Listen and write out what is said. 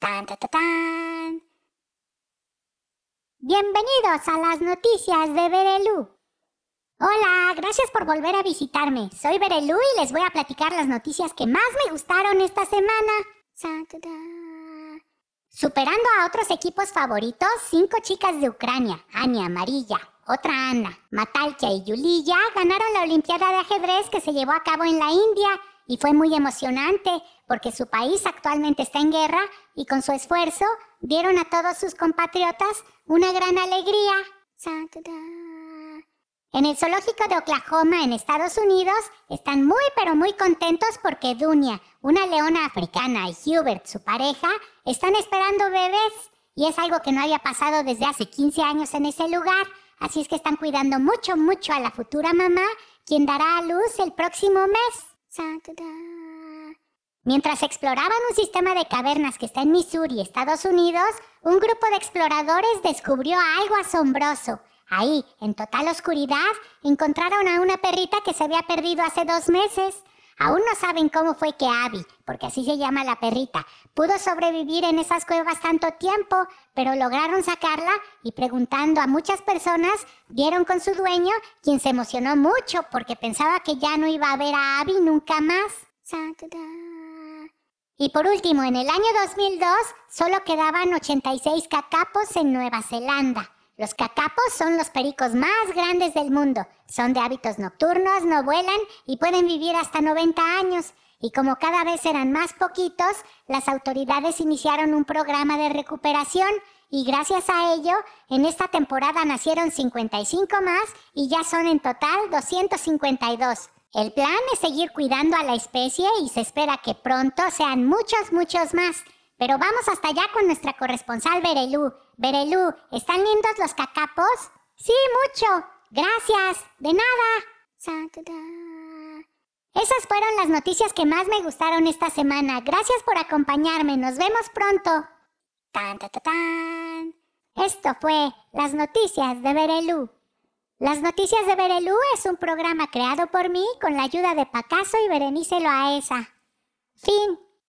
Tan, Bienvenidos a las noticias de Berelú. Hola, gracias por volver a visitarme. Soy Berelú y les voy a platicar las noticias que más me gustaron esta semana. Superando a otros equipos favoritos, cinco chicas de Ucrania, Ania Amarilla, otra Ana, Matalkia y Yuliya, ganaron la Olimpiada de ajedrez que se llevó a cabo en la India y fue muy emocionante porque su país actualmente está en guerra y con su esfuerzo dieron a todos sus compatriotas una gran alegría. En el zoológico de Oklahoma, en Estados Unidos, están muy pero muy contentos porque Dunia, una leona africana, y Hubert, su pareja, están esperando bebés y es algo que no había pasado desde hace 15 años en ese lugar. Así es que están cuidando mucho, mucho a la futura mamá, quien dará a luz el próximo mes. Mientras exploraban un sistema de cavernas que está en Missouri, Estados Unidos, un grupo de exploradores descubrió algo asombroso. Ahí, en total oscuridad, encontraron a una perrita que se había perdido hace dos meses. Aún no saben cómo fue que Abby, porque así se llama la perrita, pudo sobrevivir en esas cuevas tanto tiempo, pero lograron sacarla y preguntando a muchas personas, dieron con su dueño, quien se emocionó mucho porque pensaba que ya no iba a ver a Abby nunca más. Y por último, en el año 2002 solo quedaban 86 cacapos en Nueva Zelanda. Los cacapos son los pericos más grandes del mundo. Son de hábitos nocturnos, no vuelan y pueden vivir hasta 90 años. Y como cada vez eran más poquitos, las autoridades iniciaron un programa de recuperación y gracias a ello, en esta temporada nacieron 55 más y ya son en total 252. El plan es seguir cuidando a la especie y se espera que pronto sean muchos, muchos más. Pero vamos hasta allá con nuestra corresponsal Berelú. Berelú, ¿están lindos los cacapos? Sí, mucho. Gracias. De nada. Esas fueron las noticias que más me gustaron esta semana. Gracias por acompañarme. Nos vemos pronto. Esto fue Las Noticias de Berelú. Las Noticias de Berelú es un programa creado por mí con la ayuda de Pacaso y Berenice Loaesa. Fin.